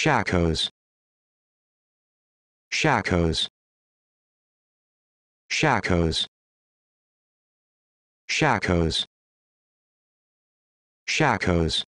Shackles. Shackles. Shackles. Shackles. Shackles.